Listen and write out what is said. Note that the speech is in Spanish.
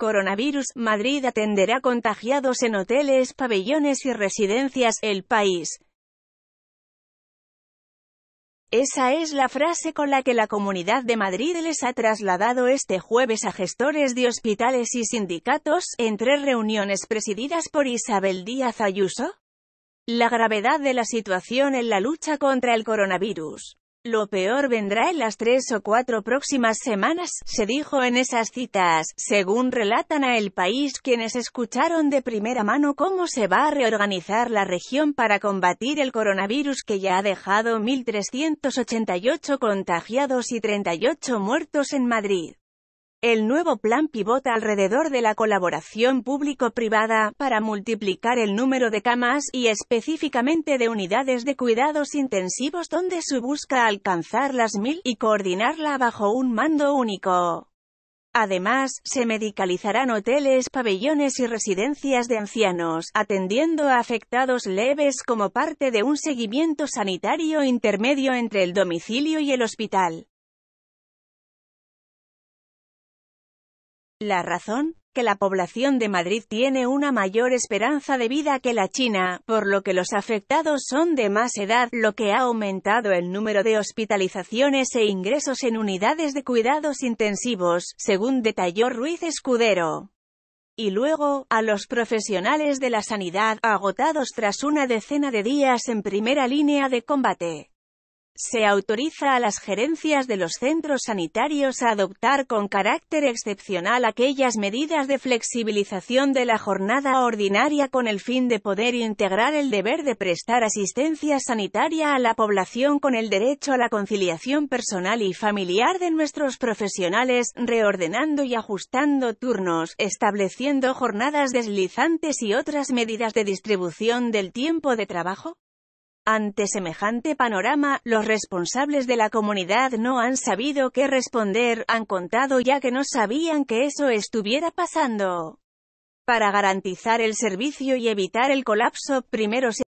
Coronavirus, Madrid atenderá contagiados en hoteles, pabellones y residencias, el país. Esa es la frase con la que la Comunidad de Madrid les ha trasladado este jueves a gestores de hospitales y sindicatos, en tres reuniones presididas por Isabel Díaz Ayuso. La gravedad de la situación en la lucha contra el coronavirus. Lo peor vendrá en las tres o cuatro próximas semanas, se dijo en esas citas, según relatan a El País quienes escucharon de primera mano cómo se va a reorganizar la región para combatir el coronavirus que ya ha dejado 1.388 contagiados y 38 muertos en Madrid. El nuevo plan pivota alrededor de la colaboración público-privada, para multiplicar el número de camas y específicamente de unidades de cuidados intensivos donde se busca alcanzar las mil y coordinarla bajo un mando único. Además, se medicalizarán hoteles, pabellones y residencias de ancianos, atendiendo a afectados leves como parte de un seguimiento sanitario intermedio entre el domicilio y el hospital. La razón, que la población de Madrid tiene una mayor esperanza de vida que la china, por lo que los afectados son de más edad, lo que ha aumentado el número de hospitalizaciones e ingresos en unidades de cuidados intensivos, según detalló Ruiz Escudero y luego, a los profesionales de la sanidad, agotados tras una decena de días en primera línea de combate. Se autoriza a las gerencias de los centros sanitarios a adoptar con carácter excepcional aquellas medidas de flexibilización de la jornada ordinaria con el fin de poder integrar el deber de prestar asistencia sanitaria a la población con el derecho a la conciliación personal y familiar de nuestros profesionales, reordenando y ajustando turnos, estableciendo jornadas deslizantes y otras medidas de distribución del tiempo de trabajo. Ante semejante panorama, los responsables de la comunidad no han sabido qué responder, han contado ya que no sabían que eso estuviera pasando. Para garantizar el servicio y evitar el colapso, primero se